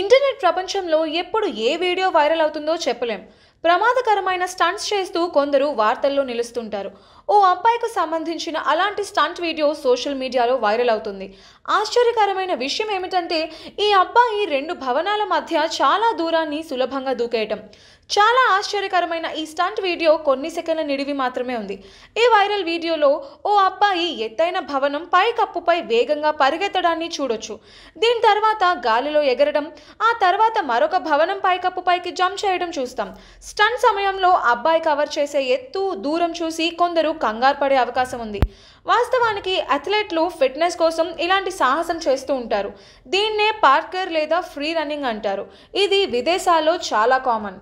internet ప్రపంచంలో ఎప్పుడు ఏ video viral అవుతుందో చెప్పలేం ప్రమాదకరమైన స్టంట్స్ చేస్తూ కొందరు వార్తల్లో నిలుస్తుంటారు ఓ అబ్బాయికి సంబంధించిన అలాంటి స్టంట్ వీడియో సోషల్ మీడియాలో వైరల్ అవుతుంది ఆశ్చర్యకరమైన విషయం ఏమిటంటే ఈ అబ్బాయి రెండు భవనాల మధ్య చాలా దూరాన్ని సులభంగా దూకేయటం చాలా ఆశ్చర్యకరమైన ఈ స్టంట్ వీడియో కొన్ని సెకండ్ల నిడివి మాత్రమే ఉంది ఈ వైరల్ వీడియోలో ఓ అబ్బాయి ఎత్తైన భవనం పైకప్పుపై వేగంగా పరిగెత్తడాన్ని చూడొచ్చు దీని తర్వాత గాలిలో ఎగరడం ఆ తర్వాత మరొక భవనం పైకప్పుపైకి జంప్ చేయడం చూస్తాం స్టన్ సమయంలో అబ్బాయి కవర్ చేసే ఎత్తు దూరం చూసి కొందరు కంగారు పడే అవకాశం ఉంది వాస్తవానికి అథ్లెట్లు ఫిట్నెస్ కోసం ఇలాంటి సాహసం చేస్తూ ఉంటారు దీన్నే పార్కర్ లేదా ఫ్రీ రన్నింగ్ అంటారు ఇది విదేశాల్లో చాలా కామన్